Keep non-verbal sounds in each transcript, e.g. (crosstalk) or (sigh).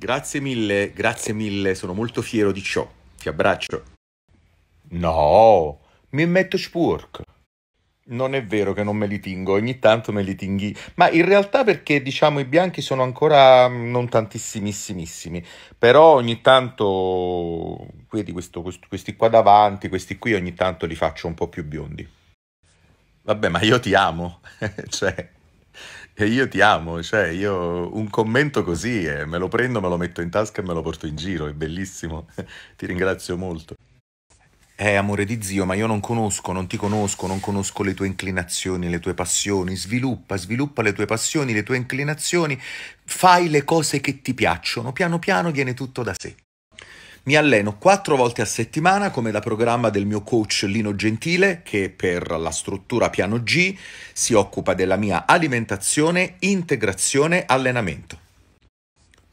Grazie mille, grazie mille, sono molto fiero di ciò. Ti abbraccio. No, mi metto spurk. Non è vero che non me li tingo, ogni tanto me li tinghi, ma in realtà perché diciamo i bianchi sono ancora mm, non tantissimissimissimi, però ogni tanto, vedi questo, questi qua davanti, questi qui ogni tanto li faccio un po' più biondi. Vabbè, ma io ti amo, (laughs) cioè... E io ti amo, cioè io un commento così eh, me lo prendo, me lo metto in tasca e me lo porto in giro, è bellissimo, (laughs) ti ringrazio molto. Eh, amore di zio, ma io non conosco, non ti conosco, non conosco le tue inclinazioni, le tue passioni. Sviluppa, sviluppa le tue passioni, le tue inclinazioni, fai le cose che ti piacciono, piano piano viene tutto da sé. Mi alleno quattro volte a settimana come da programma del mio coach Lino Gentile che per la struttura piano G si occupa della mia alimentazione, integrazione, allenamento.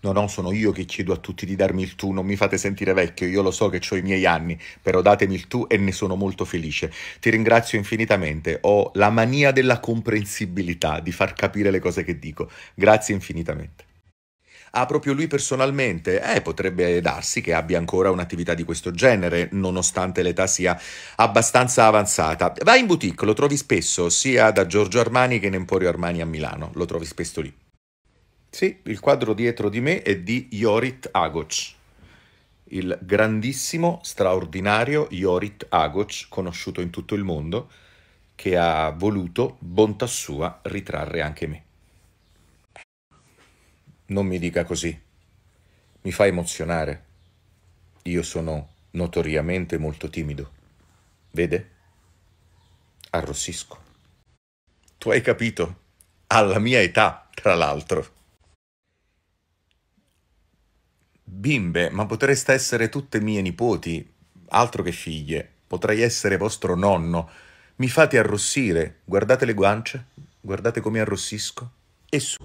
No, no, sono io che chiedo a tutti di darmi il tu, non mi fate sentire vecchio, io lo so che ho i miei anni, però datemi il tu e ne sono molto felice. Ti ringrazio infinitamente, ho la mania della comprensibilità, di far capire le cose che dico. Grazie infinitamente. Ah, proprio lui personalmente? Eh, potrebbe darsi che abbia ancora un'attività di questo genere, nonostante l'età sia abbastanza avanzata. Vai in boutique, lo trovi spesso, sia da Giorgio Armani che in Emporio Armani a Milano, lo trovi spesso lì. Sì, il quadro dietro di me è di Jorit Agoc, il grandissimo, straordinario Jorit Agoc, conosciuto in tutto il mondo, che ha voluto, bontà sua, ritrarre anche me. Non mi dica così. Mi fa emozionare. Io sono notoriamente molto timido. Vede? Arrossisco. Tu hai capito? Alla mia età, tra l'altro. Bimbe, ma potreste essere tutte mie nipoti, altro che figlie. Potrei essere vostro nonno. Mi fate arrossire. Guardate le guance, guardate come arrossisco. E su.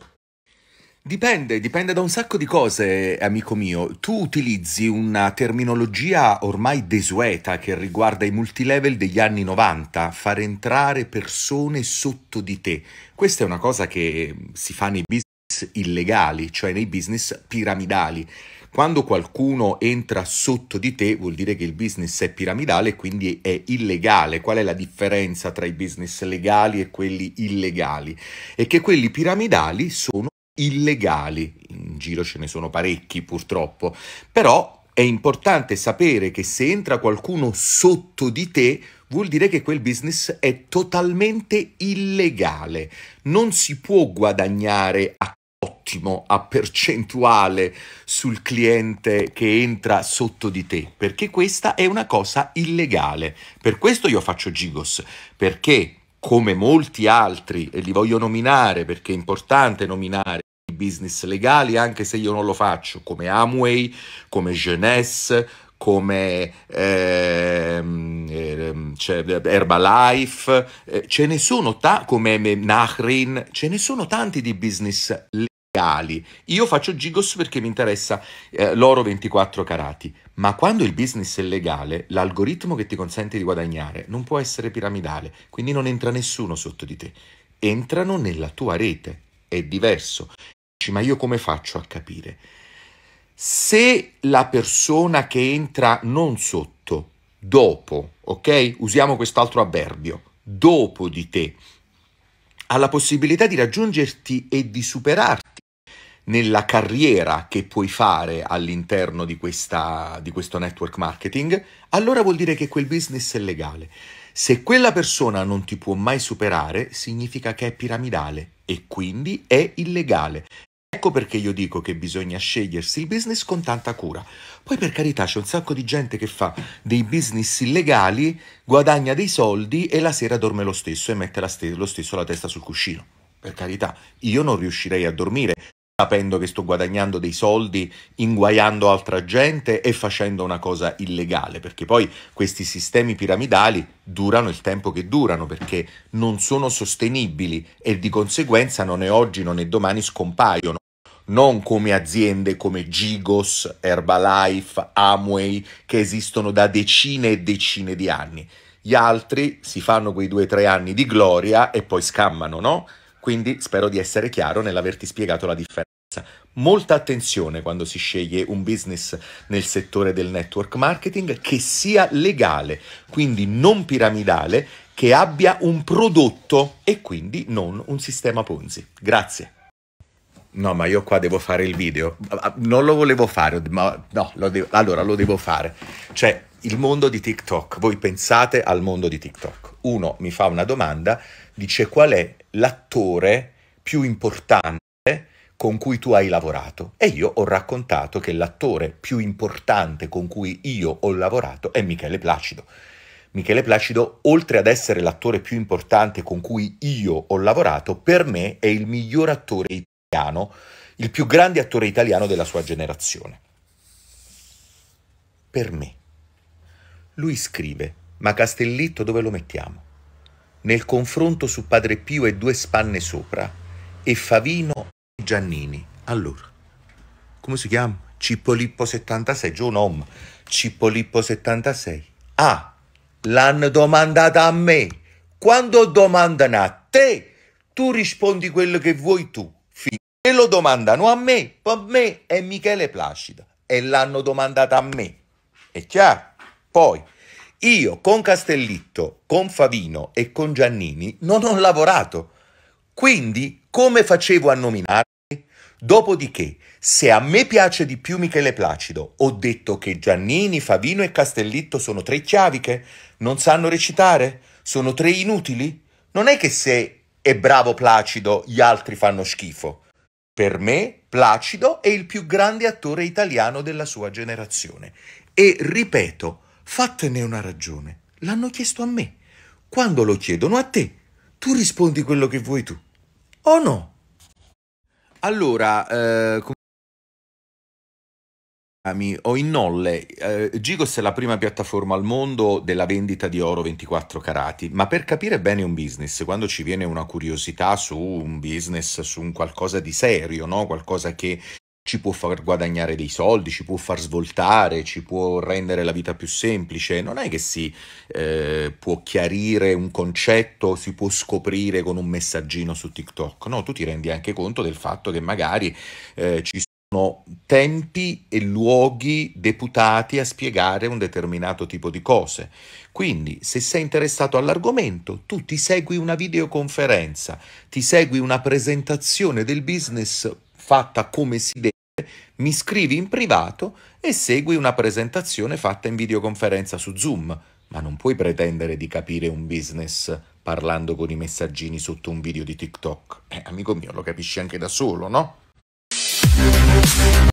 Dipende, dipende da un sacco di cose, amico mio. Tu utilizzi una terminologia ormai desueta che riguarda i multilevel degli anni 90, far entrare persone sotto di te. Questa è una cosa che si fa nei business illegali, cioè nei business piramidali. Quando qualcuno entra sotto di te vuol dire che il business è piramidale e quindi è illegale. Qual è la differenza tra i business legali e quelli illegali? È che quelli piramidali sono illegali, in giro ce ne sono parecchi purtroppo, però è importante sapere che se entra qualcuno sotto di te vuol dire che quel business è totalmente illegale, non si può guadagnare a ottimo a percentuale sul cliente che entra sotto di te, perché questa è una cosa illegale. Per questo io faccio Gigos, perché come molti altri, e li voglio nominare perché è importante nominare i business legali anche se io non lo faccio, come Amway, come Jeunesse, come ehm, ehm Herbalife, eh, ce ne sono ta- come Nahrin, ce ne sono tanti di business regali. Io faccio Gigos perché mi interessa eh, l'oro 24 carati, ma quando il business è legale, l'algoritmo che ti consente di guadagnare non può essere piramidale, quindi non entra nessuno sotto di te. Entrano nella tua rete, è diverso. Dici, ma io come faccio a capire? Se la persona che entra non sotto, dopo, ok? Usiamo quest'altro avverbio, dopo di te, ha la possibilità di raggiungerti e di superarti nella carriera che puoi fare all'interno di, questa, di questo network marketing, allora vuol dire che quel business è legale. Se quella persona non ti può mai superare, significa che è piramidale e quindi è illegale. Ecco perché io dico che bisogna scegliersi il business con tanta cura. Poi per carità c'è un sacco di gente che fa dei business illegali, guadagna dei soldi e la sera dorme lo stesso e mette lo stesso la testa sul cuscino. Per carità, io non riuscirei a dormire sapendo che sto guadagnando dei soldi, inguaiando altra gente e facendo una cosa illegale, perché poi questi sistemi piramidali durano il tempo che durano, perché non sono sostenibili e di conseguenza non è oggi, non è domani scompaiono. Non come aziende come Gigos, Herbalife, Amway, che esistono da decine e decine di anni. Gli altri si fanno quei due o tre anni di gloria e poi scammano, no? Quindi spero di essere chiaro nell'averti spiegato la differenza. Molta attenzione quando si sceglie un business nel settore del network marketing che sia legale, quindi non piramidale, che abbia un prodotto e quindi non un sistema Ponzi. Grazie. No, ma io qua devo fare il video. Non lo volevo fare, ma no, lo devo, allora lo devo fare. Cioè, il mondo di TikTok. Voi pensate al mondo di TikTok. Uno mi fa una domanda, dice qual è l'attore più importante con cui tu hai lavorato e io ho raccontato che l'attore più importante con cui io ho lavorato è Michele Placido. Michele Placido, oltre ad essere l'attore più importante con cui io ho lavorato, per me è il miglior attore italiano, il più grande attore italiano della sua generazione. Per me. Lui scrive, ma Castellitto dove lo mettiamo? Nel confronto su Padre Pio e due spanne sopra, e Favino Giannini. Allora, come si chiama? Cippolippo 76, giù un uomo. Cippolippo 76. Ah, l'hanno domandata a me. Quando domandano a te, tu rispondi quello che vuoi tu. E lo domandano a me, a me è Michele Placida. E l'hanno domandata a me. È chiaro? Poi, io con Castellitto, con Favino e con Giannini non ho lavorato quindi, come facevo a nominarli? Dopodiché, se a me piace di più Michele Placido, ho detto che Giannini, Favino e Castellitto sono tre chiaviche? Non sanno recitare? Sono tre inutili? Non è che se è bravo Placido gli altri fanno schifo. Per me Placido è il più grande attore italiano della sua generazione. E ripeto, fatene una ragione. L'hanno chiesto a me. Quando lo chiedono a te, tu rispondi quello che vuoi tu, o no? Allora, eh, ho in nolle, eh, Gigos è la prima piattaforma al mondo della vendita di oro 24 carati, ma per capire bene un business, quando ci viene una curiosità su un business, su un qualcosa di serio, no? qualcosa che ci può far guadagnare dei soldi, ci può far svoltare, ci può rendere la vita più semplice, non è che si eh, può chiarire un concetto, si può scoprire con un messaggino su TikTok, no, tu ti rendi anche conto del fatto che magari eh, ci sono tempi e luoghi deputati a spiegare un determinato tipo di cose. Quindi, se sei interessato all'argomento, tu ti segui una videoconferenza, ti segui una presentazione del business fatta come si deve, mi scrivi in privato e segui una presentazione fatta in videoconferenza su Zoom, ma non puoi pretendere di capire un business parlando con i messaggini sotto un video di TikTok. Eh, amico mio, lo capisci anche da solo, no?